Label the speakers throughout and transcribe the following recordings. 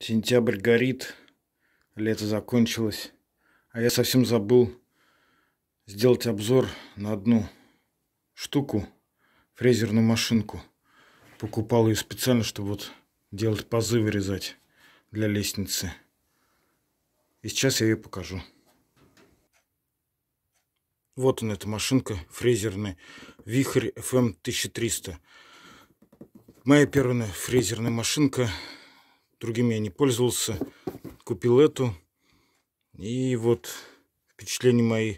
Speaker 1: Сентябрь горит, лето закончилось, а я совсем забыл сделать обзор на одну штуку, фрезерную машинку. Покупал ее специально, чтобы вот делать пазы вырезать для лестницы. И сейчас я ее покажу. Вот она, эта машинка фрезерная. Вихрь FM 1300. Эм Моя первая фрезерная машинка другими я не пользовался. Купил эту. И вот впечатления мои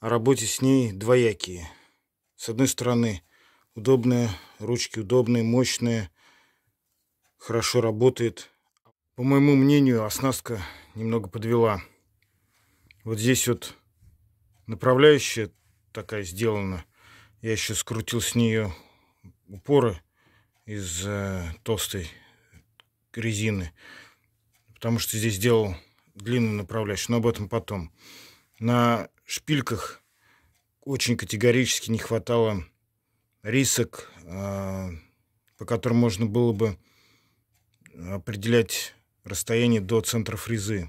Speaker 1: о работе с ней двоякие. С одной стороны, удобные ручки удобные, мощные, хорошо работает. По моему мнению, оснастка немного подвела. Вот здесь вот направляющая такая сделана. Я еще скрутил с нее упоры из э, толстой резины. Потому что здесь делал длинную направляющую, но об этом потом. На шпильках очень категорически не хватало рисок, а, по которым можно было бы определять расстояние до центра фрезы.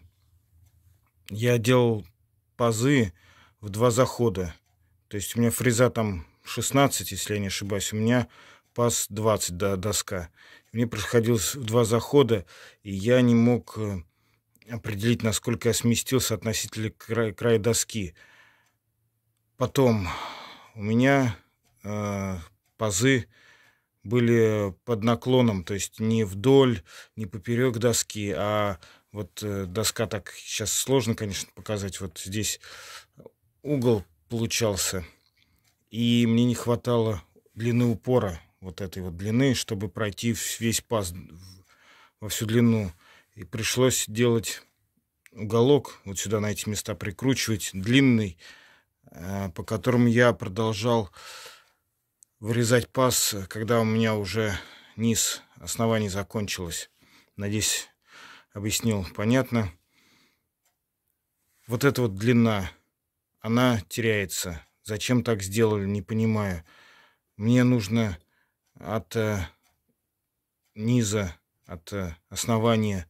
Speaker 1: Я делал пазы в два захода. То есть у меня фреза там 16, если я не ошибаюсь. У меня пас 20 до доска. Мне происходило два захода, и я не мог э, определить, насколько я сместился относительно края, края доски. Потом у меня э, пазы были под наклоном, то есть не вдоль, не поперек доски, а вот э, доска так сейчас сложно, конечно, показать. Вот здесь угол получался, и мне не хватало длины упора вот этой вот длины, чтобы пройти весь паз во всю длину. И пришлось делать уголок, вот сюда на эти места прикручивать, длинный, э, по которому я продолжал вырезать паз, когда у меня уже низ оснований закончилось. Надеюсь, объяснил понятно. Вот эта вот длина, она теряется. Зачем так сделали, не понимаю. Мне нужно от э, низа, от э, основания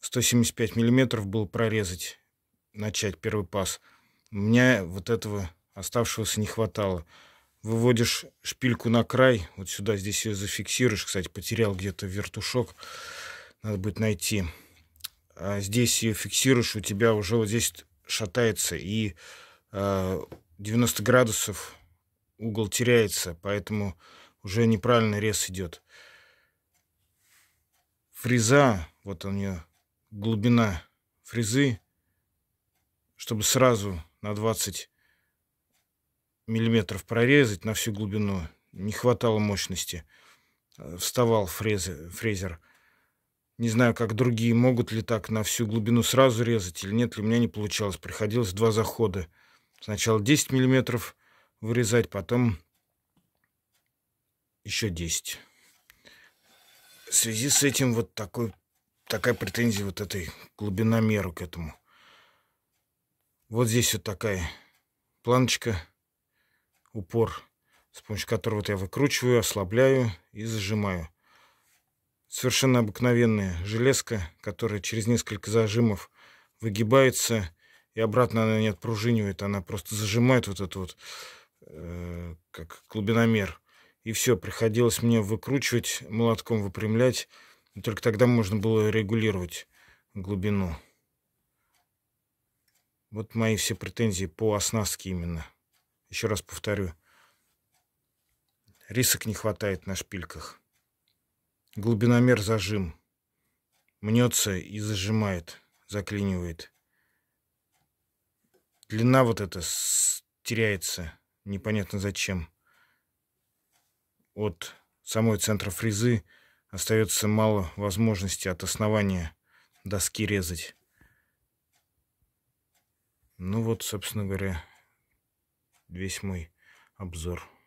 Speaker 1: 175 миллиметров было прорезать, начать первый пас. меня вот этого оставшегося не хватало. Выводишь шпильку на край, вот сюда здесь ее зафиксируешь. Кстати, потерял где-то вертушок, надо будет найти. А здесь ее фиксируешь, у тебя уже вот здесь шатается, и э, 90 градусов угол теряется, поэтому уже неправильный рез идет. Фреза, вот у нее глубина фрезы, чтобы сразу на 20 миллиметров прорезать на всю глубину. Не хватало мощности. Вставал фрезы, фрезер. Не знаю, как другие, могут ли так на всю глубину сразу резать или нет, ли у меня не получалось. Приходилось два захода. Сначала 10 миллиметров вырезать, потом еще 10. В связи с этим вот такой, такая претензия вот этой глубиномеру к этому. Вот здесь вот такая планочка, упор, с помощью которого вот я выкручиваю, ослабляю и зажимаю. Совершенно обыкновенная железка, которая через несколько зажимов выгибается и обратно она не отпружинивает, она просто зажимает вот этот вот, э, как глубиномер и все, приходилось мне выкручивать, молотком выпрямлять, и только тогда можно было регулировать глубину. Вот мои все претензии по оснастке именно. Еще раз повторю. Рисок не хватает на шпильках. Глубиномер зажим. Мнется и зажимает, заклинивает. Длина вот эта теряется, непонятно зачем от самой центра фрезы остается мало возможности от основания доски резать. Ну вот, собственно говоря, весь мой обзор.